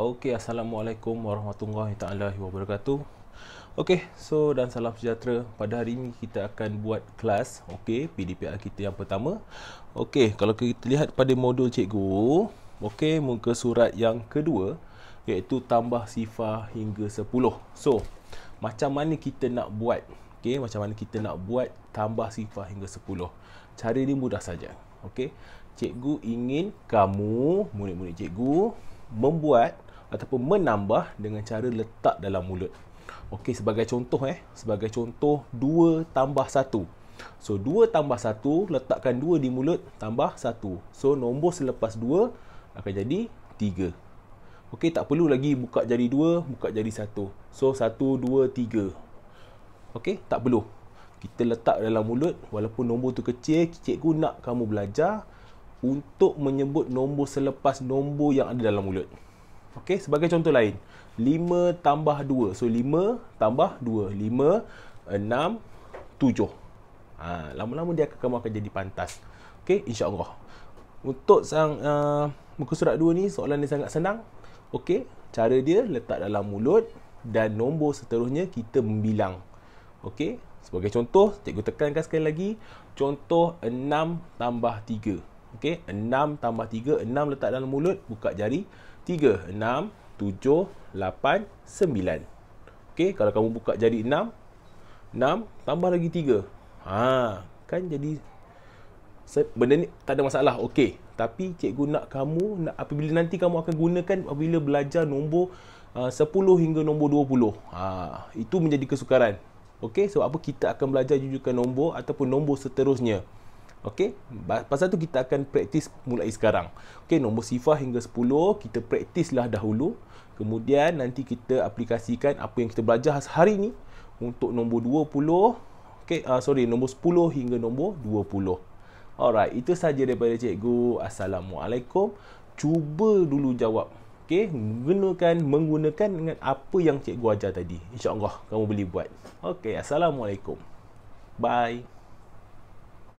Okey, Assalamualaikum Warahmatullahi Ta'ala Wabarakatuh Okey, so dan salam sejahtera Pada hari ini kita akan buat kelas Okey, PDPR kita yang pertama Okey, kalau kita lihat pada modul cikgu Okey, muka surat yang kedua Iaitu tambah sifar hingga 10 So, macam mana kita nak buat Okey, macam mana kita nak buat tambah sifar hingga 10 Cara ini mudah saja Okey, cikgu ingin kamu, murid-murid cikgu membuat ataupun menambah dengan cara letak dalam mulut. Okey, sebagai contoh eh, sebagai contoh 2 tambah 1. So 2 tambah 1, letakkan 2 di mulut, tambah 1. So nombor selepas 2 akan jadi 3. Okey, tak perlu lagi buka jadi 2, buka jadi 1. So 1 2 3. Okey, tak perlu. Kita letak dalam mulut walaupun nombor tu kecil, cikgu nak kamu belajar untuk menyebut nombor selepas nombor yang ada dalam mulut. Okey, sebagai contoh lain. 5 tambah 2. So, 5 tambah 2. 5, 6, 7. lama-lama dia akan, kamu akan jadi pantas. Okey, insyaAllah. Untuk sang, uh, muka surat 2 ni, soalan ni sangat senang. Okey, cara dia letak dalam mulut dan nombor seterusnya kita membilang. Okey, sebagai contoh, cikgu tekankan sekali lagi. Contoh 6 tambah 3. Okey, 6 tambah 3, 6 letak dalam mulut, buka jari. 3, 6, 7, 8, 9. Okey, kalau kamu buka jari 6, 6 tambah lagi 3. Ha, kan jadi benda ni tak ada masalah. Okey, tapi cikgu nak kamu nak apabila nanti kamu akan gunakan apabila belajar nombor uh, 10 hingga nombor 20. Ha, itu menjadi kesukaran. Okey, sebab apa kita akan belajar jujukan nombor ataupun nombor seterusnya. Okey, pasal tu kita akan praktis mulai sekarang. Okey, nombor sifar hingga 10 kita praktislah dahulu. Kemudian nanti kita aplikasikan apa yang kita belajar hari ini untuk nombor 20. Okey, uh, sorry, nombor 10 hingga nombor 20. Alright, itu sahaja daripada cikgu. Assalamualaikum. Cuba dulu jawab. Okey, gunakan menggunakan dengan apa yang cikgu ajar tadi. Insya-Allah kamu boleh buat. Okey, assalamualaikum. Bye.